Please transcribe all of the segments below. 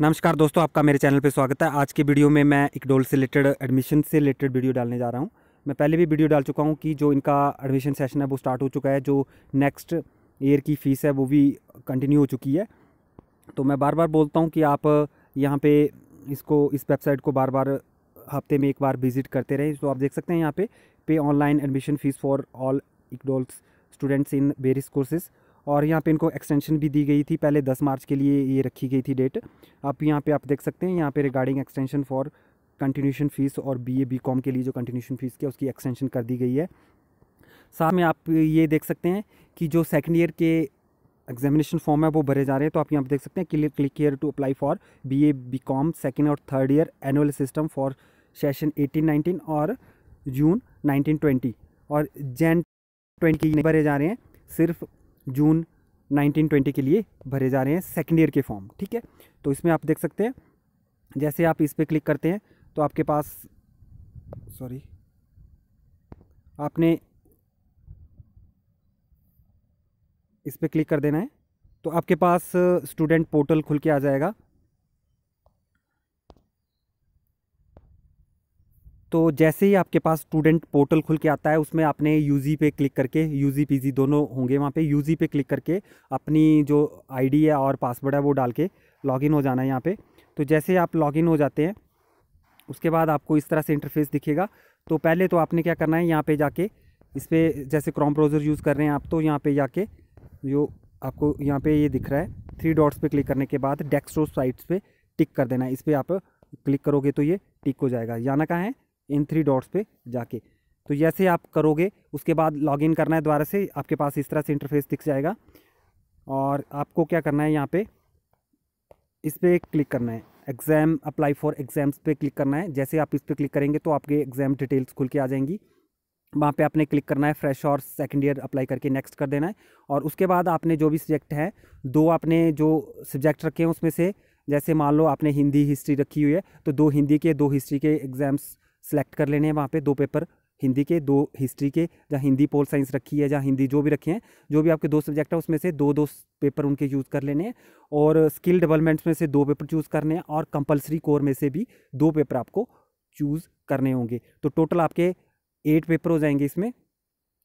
नमस्कार दोस्तों आपका मेरे चैनल पर स्वागत है आज के वीडियो में मैं इकडोल से रिलेटेड एडमिशन से रिलेटेड वीडियो डालने जा रहा हूँ मैं पहले भी वीडियो डाल चुका हूँ कि जो इनका एडमिशन सेशन है वो स्टार्ट हो चुका है जो नेक्स्ट ईयर की फ़ीस है वो भी कंटिन्यू हो चुकी है तो मैं बार बार बोलता हूँ कि आप यहाँ पर इसको इस वेबसाइट को बार बार हफ्ते में एक बार विज़िट करते रहें तो आप देख सकते हैं यहाँ पे पे online admission fees for all ICDOL's students in various courses और यहाँ पे इनको एक्सटेंशन भी दी गई थी पहले 10 मार्च के लिए ये रखी गई थी डेट आप यहाँ पे आप देख सकते हैं यहाँ पे regarding extension for continuation fees और बी ए कॉम के लिए जो कंटिन्यूशन फ़ीस की उसकी एक्सटेंशन कर दी गई है साथ में आप ये देख सकते हैं कि जो सेकेंड ईयर के एग्जामिनेशन फॉर्म है वो भरे जा रहे हैं तो आप यहाँ पर देख सकते हैं clear click year to apply for B A B com second और third year annual system for session eighteen nineteen और जून नाइनटीन ट्वेंटी और जैन ट्वेंटी भरे जा रहे हैं सिर्फ जून 1920 के लिए भरे जा रहे हैं सेकेंड ईयर के फॉर्म ठीक है तो इसमें आप देख सकते हैं जैसे आप इस पर क्लिक करते हैं तो आपके पास सॉरी आपने इस पर क्लिक कर देना है तो आपके पास स्टूडेंट पोर्टल खुल के आ जाएगा तो जैसे ही आपके पास स्टूडेंट पोर्टल खुल के आता है उसमें आपने यू पे क्लिक करके यू जी दोनों होंगे वहाँ पे यू पे क्लिक करके अपनी जो आईडी है और पासवर्ड है वो डाल के लॉगिन हो जाना है यहाँ पे तो जैसे ही आप लॉगिन हो जाते हैं उसके बाद आपको इस तरह से इंटरफेस दिखेगा तो पहले तो आपने क्या करना है यहाँ पर जाके इस पर जैसे क्रॉम ब्राउज़र यूज़ कर रहे हैं आप तो यहाँ पर जाके जो आपको यहाँ पे ये यह दिख रहा है थ्री डॉट्स पे क्लिक करने के बाद डेस्क साइट्स पे टिक कर देना है इस पर आप क्लिक करोगे तो ये टिक हो जाएगा जाना कहाँ है इन थ्री डॉट्स पे जाके तो जैसे आप करोगे उसके बाद लॉगिन करना है दोबारा से आपके पास इस तरह से इंटरफेस दिख जाएगा और आपको क्या करना है यहाँ पे इस पर क्लिक करना है एग्ज़ाम अप्लाई फॉर एग्ज़ाम्स पे क्लिक करना है जैसे आप इस पर क्लिक करेंगे तो आपके एग्ज़ाम डिटेल्स खुल के आ जाएंगी वहाँ पे आपने क्लिक करना है फ्रेश और सेकेंड ईयर अप्लाई करके नेक्स्ट कर देना है और उसके बाद आपने जो भी सब्जेक्ट है दो आपने जो सब्जेक्ट रखे हैं उसमें से जैसे मान लो आपने हिंदी हिस्ट्री रखी हुई है तो दो हिंदी के दो हिस्ट्री के एग्ज़ाम्स सेलेक्ट कर लेने हैं वहाँ पे दो पेपर हिंदी के दो हिस्ट्री के जहाँ हिंदी पोल साइंस रखी है या हिंदी जो भी रखे हैं जो भी आपके दो सब्जेक्ट है उसमें से दो दो पेपर उनके चूज़ कर लेने हैं और स्किल डेवलपमेंट्स में से दो पेपर चूज़ करने हैं और कंपलसरी कोर में से भी दो पेपर आपको चूज़ करने होंगे तो टोटल आपके एट पेपर हो जाएंगे इसमें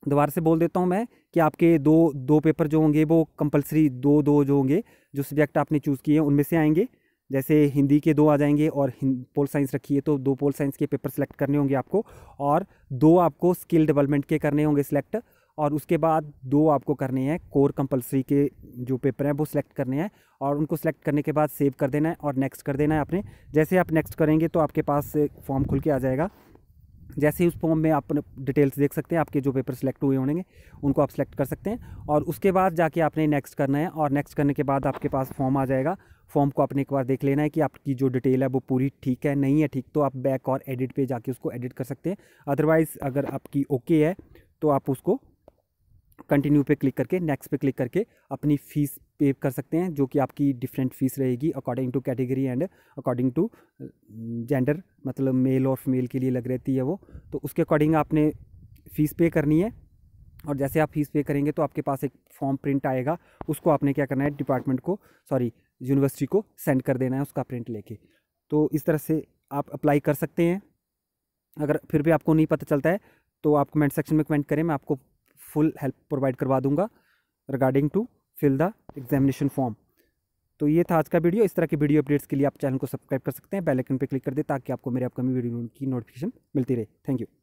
दोबारा से बोल देता हूँ मैं कि आपके दो दो पेपर जो होंगे वो कंपलसरी दो दो जो होंगे जो सब्जेक्ट आपने चूज़ किए हैं उनमें से आएंगे जैसे हिंदी के दो आ जाएंगे और पोल साइंस रखी है तो दो पोल साइंस के पेपर सेलेक्ट करने होंगे आपको और दो आपको स्किल डेवलपमेंट के करने होंगे सिलेक्ट और उसके बाद दो आपको करने हैं कोर कंपलसरी के जो पेपर हैं वो सिलेक्ट करने हैं और उनको सिलेक्ट करने के बाद सेव कर देना है और नेक्स्ट कर देना है आपने जैसे आप नेक्स्ट करेंगे तो आपके पास फॉर्म खुल के आ जाएगा जैसे ही उस फॉर्म में आप डिटेल्स देख सकते हैं आपके जो पेपर सेलेक्ट हुए होंगे उनको आप सेलेक्ट कर सकते हैं और उसके बाद जाके आपने नेक्स्ट करना है और नेक्स्ट करने के बाद आपके पास फॉर्म आ जाएगा फॉर्म को आपने एक बार देख लेना है कि आपकी जो डिटेल है वो पूरी ठीक है नहीं है ठीक तो आप बैक और एडिट पर जाके उसको एडिट कर सकते हैं अदरवाइज़ अगर आपकी ओके okay है तो आप उसको कंटिन्यू पे क्लिक करके नेक्स्ट पे क्लिक करके अपनी फ़ीस पे कर सकते हैं जो कि आपकी डिफरेंट फ़ीस रहेगी according to category and according to gender मतलब मेल और फीमेल के लिए लग रहती है वो तो उसके अकॉर्डिंग आपने फ़ीस पे करनी है और जैसे आप फीस पे करेंगे तो आपके पास एक फॉर्म प्रिंट आएगा उसको आपने क्या करना है डिपार्टमेंट को सॉरी यूनिवर्सिटी को सेंड कर देना है उसका प्रिंट लेके तो इस तरह से आप अप्लाई कर सकते हैं अगर फिर भी आपको नहीं पता चलता है तो आप कमेंट सेक्शन में कमेंट करें मैं आपको फुल हेल्प प्रोवाइड करवा दूंगा regarding to fill the examination form तो ये था आज का वीडियो इस तरह के वीडियो अपडेट्स के लिए आप चैनल को सब्सक्राइब कर सकते हैं बेल आइकन पर क्लिक कर दें ताकि आपको मेरे अपकमिंग वीडियो की नोटिफिकेशन मिलती रहे थैंक यू